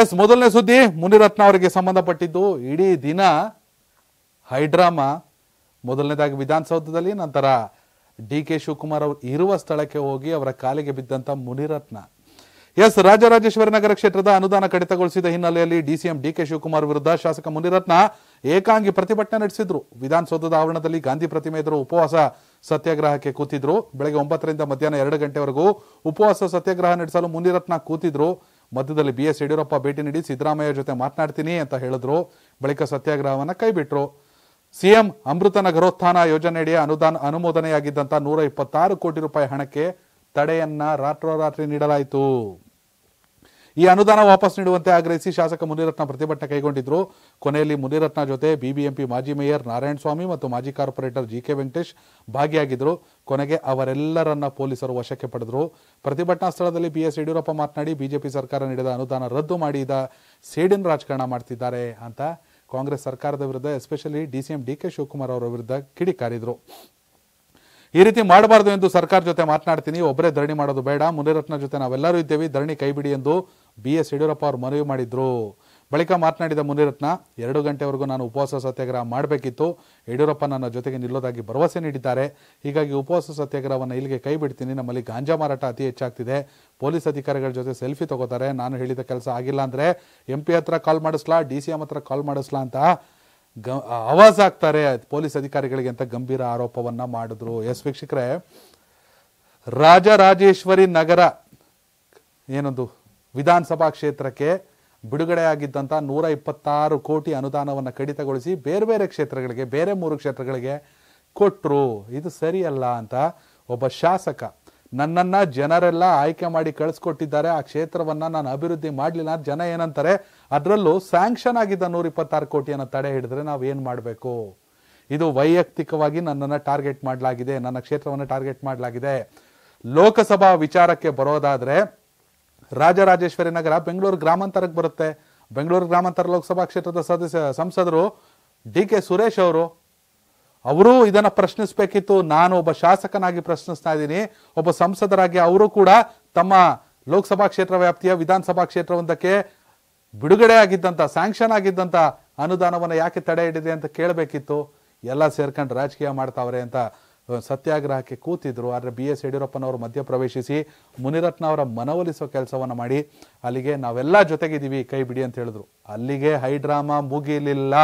S ಮೊದಲನೇ ಸುದ್ದಿ ಮುನಿರತ್ನ ಅವರಿಗೆ ಸಂಬಂಧಪಟ್ಟಿದ್ದು ಇಡೀ ದಿನ ಹೈಡ್ರಾಮಾ ಮೊದಲನೇದಾಗಿ ವಿಧಾನಸೌಧದಲ್ಲಿ ನಂತರ ಡಿ ಕೆ ಶಿವಕುಮಾರ್ ಅವರು ಇರುವ ಸ್ಥಳಕ್ಕೆ ಹೋಗಿ ಅವರ ಕಾಲಿಗೆ ಬಿದ್ದಂಥ ಮುನಿರತ್ನ ಎಸ್ ರಾಜರಾಜೇಶ್ವರಿ ನಗರ ಕ್ಷೇತ್ರದ ಅನುದಾನ ಕಡಿತಗೊಳಿಸಿದ ಹಿನ್ನೆಲೆಯಲ್ಲಿ D DCM D K Shivakumar ವಿರುದ್ಧ ಶಾಸಕ ಮುನಿರತ್ನ ಏಕಾಂಗಿ ಪ್ರತಿಭಟನೆ ನಡೆಸಿದ್ರು ವಿಧಾನಸೌಧದ ಆವರಣದಲ್ಲಿ ಗಾಂಧಿ ಪ್ರತಿಮೆ ಎದುರು ಉಪವಾಸ ಸತ್ಯಾಗ್ರಹಕ್ಕೆ ಕೂತಿದ್ರು ಬೆಳಗ್ಗೆ ಒಂಬತ್ತರಿಂದ ಮಧ್ಯಾಹ್ನ ಎರಡು ಗಂಟೆವರೆಗೂ ಉಪವಾಸ ಸತ್ಯಾಗ್ರಹ ನಡೆಸಲು ಮುನಿರತ್ನ ಕೂತಿದ್ರು ಮಧ್ಯದಲ್ಲಿ ಬಿ ಎಸ್ ಯಡಿಯೂರಪ್ಪ ಭೇಟಿ ನೀಡಿ ಸಿದ್ದರಾಮಯ್ಯ ಜೊತೆ ಮಾತನಾಡ್ತೀನಿ ಅಂತ ಹೇಳಿದ್ರು ಬಳಿಕ ಸತ್ಯಾಗ್ರಹವನ್ನು ಕೈಬಿಟ್ರು ಸಿಎಂ ಅಮೃತ ನಗರೋತ್ಥಾನ ಯೋಜನೆಯಡಿ ಅನುದಾನ ಅನುಮೋದನೆಯಾಗಿದ್ದಂಥ ನೂರ ಇಪ್ಪತ್ತಾರು ಕೋಟಿ ರೂಪಾಯಿ ಹಣಕ್ಕೆ ತಡೆಯನ್ನ ರಾತ್ರೋರಾತ್ರಿ ನೀಡಲಾಯಿತು ಈ ಅನುದಾನ ವಾಪಸ್ ನೀಡುವಂತೆ ಆಗ್ರಹಿಸಿ ಶಾಸಕ ಮುನಿರತ್ನ ಪ್ರತಿಭಟನೆ ಕೈಗೊಂಡಿದ್ರು ಕೊನೆಯಲ್ಲಿ ಮುನಿರತ್ನ ಜೊತೆ ಬಿಬಿಎಂಪಿ ಮಾಜಿ ಮೇಯರ್ ನಾರಾಯಣ ಸ್ವಾಮಿ ಮತ್ತು ಮಾಜಿ ಕಾರ್ಪೊರೇಟರ್ ಜಿ ಕೆ ವೆಂಕಟೇಶ್ ಭಾಗಿಯಾಗಿದ್ದರು ಕೊನೆಗೆ ಅವರೆಲ್ಲರನ್ನ ಪೊಲೀಸರು ವಶಕ್ಕೆ ಪಡೆದರು ಪ್ರತಿಭಟನಾ ಸ್ಥಳದಲ್ಲಿ ಬಿಎಸ್ ಯಡಿಯೂರಪ್ಪ ಮಾತನಾಡಿ ಬಿಜೆಪಿ ಸರ್ಕಾರ ನೀಡಿದ ಅನುದಾನ ರದ್ದು ಮಾಡಿದ ಸೇಡಿನ್ ರಾಜಕಾರಣ ಮಾಡ್ತಿದ್ದಾರೆ ಅಂತ ಕಾಂಗ್ರೆಸ್ ಸರ್ಕಾರದ ವಿರುದ್ಧ especially DCM D K Shivakumar ಅವರ ವಿರುದ್ಧ ಕಿಡಿಕಾರಿದ್ರು ಈ ರೀತಿ ಮಾಡಬಾರದು ಎಂದು ಸರ್ಕಾರ ಜೊತೆ ಮಾತನಾಡ್ತೀನಿ ಒಬ್ಬರೇ ಧರಣಿ ಮಾಡೋದು ಬೇಡ ಮುನಿರತ್ನ ಜೊತೆ ನಾವೆಲ್ಲರೂ ಇದ್ದೇವೆ ಧರಣಿ ಕೈಬಿಡಿ ಎಂದು ಬಿ ಎಸ್ ಯಡಿಯೂರಪ್ಪ ಅವರು ಮನವಿ ಮಾಡಿದ್ರು ಬಳಿಕ ಮಾತನಾಡಿದ ಮುನಿರತ್ನ ಎರಡು ಗಂಟೆವರೆಗೂ ನಾನು ಉಪವಾಸ ಸತ್ಯಾಗ್ರಹ ಮಾಡಬೇಕಿತ್ತು ಯಡಿಯೂರಪ್ಪ ನನ್ನ ಜೊತೆಗೆ ನಿಲ್ಲೋದಾಗಿ ಭರವಸೆ ನೀಡಿದ್ದಾರೆ ಹೀಗಾಗಿ ಉಪವಾಸ ಸತ್ಯಾಗ್ರಹವನ್ನು ಇಲ್ಲಿಗೆ ಕೈ ಬಿಡ್ತೀನಿ ನಮ್ಮಲ್ಲಿ ಗಾಂಜಾ ಮಾರಾಟ ಅತಿ ಹೆಚ್ಚಾಗ್ತಿದೆ ಪೊಲೀಸ್ ಅಧಿಕಾರಿಗಳ ಜೊತೆ ಸೆಲ್ಫಿ ತಗೋತಾರೆ ನಾನು ಹೇಳಿದ ಕೆಲಸ ಆಗಿಲ್ಲ ಅಂದರೆ ಎಂ ಪಿ ಹತ್ರ ಕಾಲ್ ಮಾಡಿಸ್ಲಾ ಡಿ ಸಿ ಎಂ ಹತ್ರ ಕಾಲ್ ಮಾಡಿಸ್ಲಾ ಅಂತ ಗ ಆವಾಜ್ ಆಗ್ತಾರೆ ಪೊಲೀಸ್ ಅಧಿಕಾರಿಗಳಿಗೆ ಅಂತ ಗಂಭೀರ ಆರೋಪವನ್ನು ಮಾಡಿದ್ರು ಎಸ್ ವೀಕ್ಷಕರೇ ರಾಜರಾಜೇಶ್ವರಿ ನಗರ ಏನೊಂದು ವಿಧಾನಸಭಾ ಕ್ಷೇತ್ರಕ್ಕೆ ಬಿಡುಗಡೆಯಾಗಿದ್ದಂಥ ನೂರ ಇಪ್ಪತ್ತಾರು ಕೋಟಿ ಅನುದಾನವನ್ನು ಕಡಿತಗೊಳಿಸಿ ಬೇರೆ ಬೇರೆ ಕ್ಷೇತ್ರಗಳಿಗೆ ಬೇರೆ ಮೂರು ಕ್ಷೇತ್ರಗಳಿಗೆ ಕೊಟ್ಟರು ಇದು ಸರಿಯಲ್ಲ ಅಂತ ಒಬ್ಬ ಶಾಸಕ ನನ್ನನ್ನು ಜನರೆಲ್ಲ ಆಯ್ಕೆ ಮಾಡಿ ಕಳಿಸ್ಕೊಟ್ಟಿದ್ದಾರೆ ಆ ಕ್ಷೇತ್ರವನ್ನು ನಾನು ಅಭಿವೃದ್ಧಿ ಮಾಡಲಿಲ್ಲ ಜನ ಏನಂತಾರೆ ಅದರಲ್ಲೂ ಸ್ಯಾಂಕ್ಷನ್ ಆಗಿದ್ದ ನೂರ ಇಪ್ಪತ್ತಾರು ಕೋಟಿಯನ್ನು ತಡೆ ಹಿಡಿದ್ರೆ ನಾವು ಏನು ಮಾಡಬೇಕು ಇದು ವೈಯಕ್ತಿಕವಾಗಿ ನನ್ನನ್ನು ಟಾರ್ಗೆಟ್ ಮಾಡಲಾಗಿದೆ ನನ್ನ ಕ್ಷೇತ್ರವನ್ನು ಟಾರ್ಗೆಟ್ ಮಾಡಲಾಗಿದೆ ಲೋಕಸಭಾ ವಿಚಾರಕ್ಕೆ ಬರೋದಾದರೆ ರಾಜರಾಜೇಶ್ವರಿ ನಗರ ಬೆಂಗಳೂರು ಗ್ರಾಮಾಂತರಕ್ಕೆ ಬರುತ್ತೆ ಬೆಂಗಳೂರು ಗ್ರಾಮಾಂತರ ಲೋಕಸಭಾ ಕ್ಷೇತ್ರದ ಸದಸ್ಯ ಸಂಸದರು ಡಿ ಕೆ ಸುರೇಶ್ ಅವರು ಅವರೂ ಇದನ್ನು ಪ್ರಶ್ನಿಸಬೇಕಿತ್ತು ನಾನು ಒಬ್ಬ ಶಾಸಕನಾಗಿ ಪ್ರಶ್ನಿಸ್ತಾ ಇದ್ದೀನಿ ಒಬ್ಬ ಸಂಸದರಾಗಿ ಅವರು ಕೂಡ ತಮ್ಮ ಲೋಕಸಭಾ ಕ್ಷೇತ್ರ ವ್ಯಾಪ್ತಿಯ ವಿಧಾನಸಭಾ ಕ್ಷೇತ್ರವೊಂದಕ್ಕೆ ಬಿಡುಗಡೆ ಆಗಿದ್ದಂಥ ಸ್ಯಾಂಕ್ಷನ್ ಆಗಿದ್ದಂಥ ಅನುದಾನವನ್ನು ಯಾಕೆ ತಡೆ ಹಿಡಿದೆ ಅಂತ ಕೇಳಬೇಕಿತ್ತು ಎಲ್ಲ ಸೇರ್ಕೊಂಡು ರಾಜಕೀಯ ಮಾಡ್ತಾವ್ರೆ ಅಂತ ಸತ್ಯಾಗ್ರಹಕ್ಕೆ ಕೂತಿದ್ರು ಆದರೆ ಬಿ ಎಸ್ ಯಡಿಯೂರಪ್ಪನವರು ಮಧ್ಯಪ್ರವೇಶಿಸಿ ಮುನಿರತ್ನ ಅವರ ಮನವೊಲಿಸೋ ಕೆಲಸವನ್ನು ಮಾಡಿ ಅಲ್ಲಿಗೆ ನಾವೆಲ್ಲ ಜೊತೆಗಿದ್ದೀವಿ ಕೈ ಬಿಡಿ ಅಂತ ಹೇಳಿದ್ರು ಅಲ್ಲಿಗೆ ಹೈಡ್ರಾಮಾ ಮುಗಿಲಿಲ್ಲ